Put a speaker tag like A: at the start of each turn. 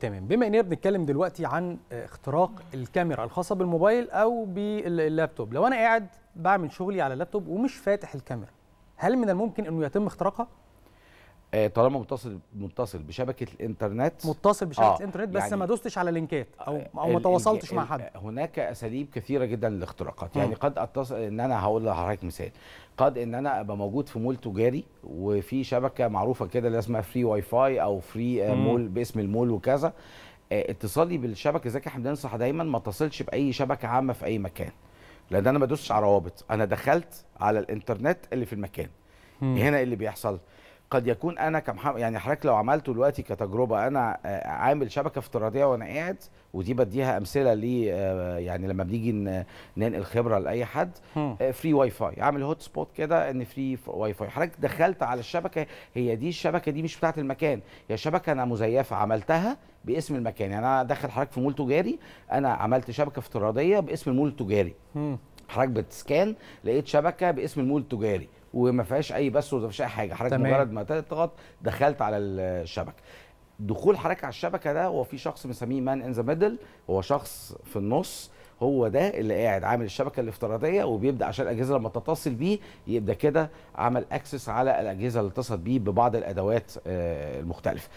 A: تمام بما اننا بنتكلم دلوقتي عن آه، اختراق الكاميرا الخاصه بالموبايل او باللابتوب لو انا قاعد بعمل شغلي على اللابتوب ومش فاتح الكاميرا هل من الممكن انه
B: يتم اختراقها آه، طالما متصل متصل بشبكه الانترنت متصل بشبكه آه الانترنت بس يعني ما
C: دوستش على لينكات او آه، او ما تواصلتش مع حد
B: هناك اساليب كثيره جدا للاختراقات يعني قد اتصل ان انا هقول لحضرتك مثال قد ان انا ابقى موجود في مول تجاري وفي شبكه معروفه كده اللي اسمها فري واي فاي او فري آه، مول باسم المول وكذا اتصالي بالشبكه زي احنا بننصح دايما ما اتصلش باي شبكه عامه في اي مكان لان انا ما بدوسش على روابط انا دخلت على الانترنت اللي في المكان هنا إيه اللي بيحصل قد يكون انا كمحمد يعني حضرتك لو عملته دلوقتي كتجربه انا آه، عامل شبكه افتراضيه وانا قاعد ودي بديها امثله لي آه، يعني لما بنيجي ننقل خبره لاي حد فري واي فاي عامل هوت سبوت كده ان فري واي فاي حضرتك دخلت على الشبكه هي دي الشبكه دي مش بتاعه المكان هي شبكه انا مزيفه عملتها باسم المكان يعني انا داخل حضرتك في مول تجاري انا عملت شبكه افتراضيه باسم المول التجاري حضرتك بتسكان لقيت شبكه باسم المول التجاري وما فيهاش اي بس وما فيهاش اي حاجه حضرتك مجرد ما تضغط دخلت على الشبكه دخول حضرتك على الشبكه ده هو في شخص بنسميه مان ان ذا ميدل هو شخص في النص هو ده اللي قاعد عامل الشبكه الافتراضيه وبيبدا عشان الاجهزه لما تتصل بيه يبدا كده عمل اكسس على الاجهزه اللي اتصلت بيه ببعض الادوات آه، المختلفه